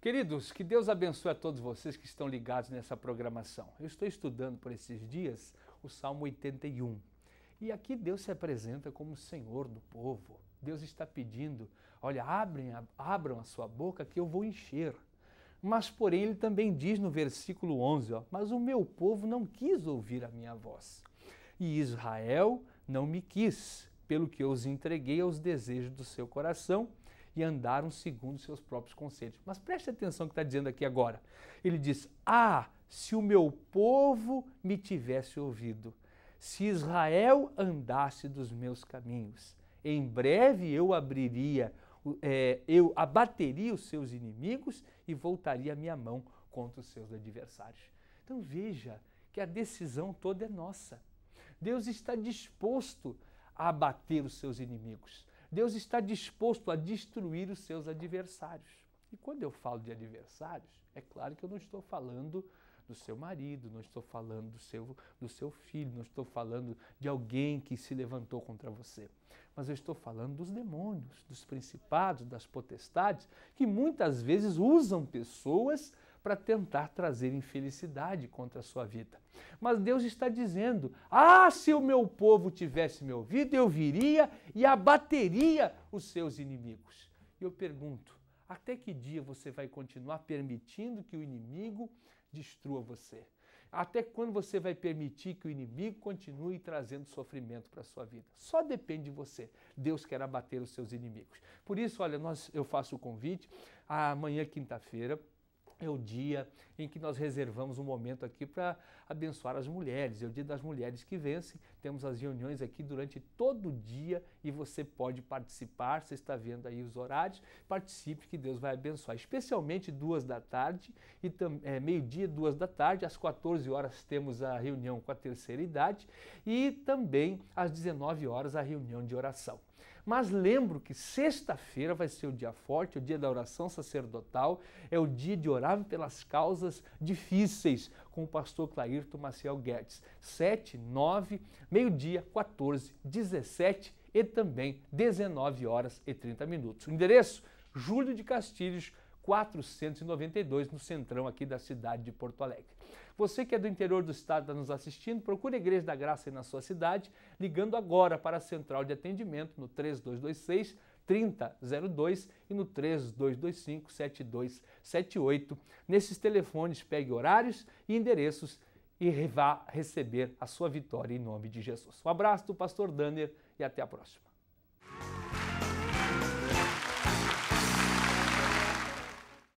Queridos, que Deus abençoe a todos vocês que estão ligados nessa programação. Eu estou estudando por esses dias o Salmo 81. E aqui Deus se apresenta como Senhor do povo. Deus está pedindo: olha, abrem, abram a sua boca que eu vou encher. Mas, porém, ele também diz no versículo 11: ó, Mas o meu povo não quis ouvir a minha voz, e Israel não me quis, pelo que eu os entreguei aos desejos do seu coração e andaram segundo seus próprios conselhos. Mas preste atenção no que está dizendo aqui agora. Ele diz: Ah, se o meu povo me tivesse ouvido, se Israel andasse dos meus caminhos, em breve eu abriria, é, eu abateria os seus inimigos e voltaria a minha mão contra os seus adversários. Então veja que a decisão toda é nossa. Deus está disposto a abater os seus inimigos. Deus está disposto a destruir os seus adversários. E quando eu falo de adversários, é claro que eu não estou falando do seu marido, não estou falando do seu, do seu filho, não estou falando de alguém que se levantou contra você. Mas eu estou falando dos demônios, dos principados, das potestades, que muitas vezes usam pessoas para tentar trazer infelicidade contra a sua vida. Mas Deus está dizendo: Ah, se o meu povo tivesse me ouvido, eu viria e abateria os seus inimigos. E eu pergunto: até que dia você vai continuar permitindo que o inimigo destrua você? Até quando você vai permitir que o inimigo continue trazendo sofrimento para a sua vida? Só depende de você. Deus quer abater os seus inimigos. Por isso, olha, nós, eu faço o convite amanhã, quinta-feira, é o dia em que nós reservamos um momento aqui para abençoar as mulheres. É o dia das mulheres que vencem. Temos as reuniões aqui durante todo o dia e você pode participar. Você está vendo aí os horários. Participe que Deus vai abençoar. Especialmente duas da tarde e é, meio-dia, duas da tarde. Às 14 horas temos a reunião com a terceira idade e também às 19 horas a reunião de oração. Mas lembro que sexta-feira vai ser o dia forte, o dia da oração sacerdotal, é o dia de orar favorável pelas causas difíceis, com o pastor Clairto Maciel Guedes. 7, 9, meio-dia, 14, 17 e também 19 horas e 30 minutos. O endereço: Júlio de Castilhos, 492, no centrão aqui da cidade de Porto Alegre. Você que é do interior do estado está nos assistindo, procure a Igreja da Graça aí na sua cidade, ligando agora para a central de atendimento no 3226 3002 e no 3225 7278. Nesses telefones, pegue horários e endereços e vá receber a sua vitória em nome de Jesus. Um abraço do pastor Danner e até a próxima.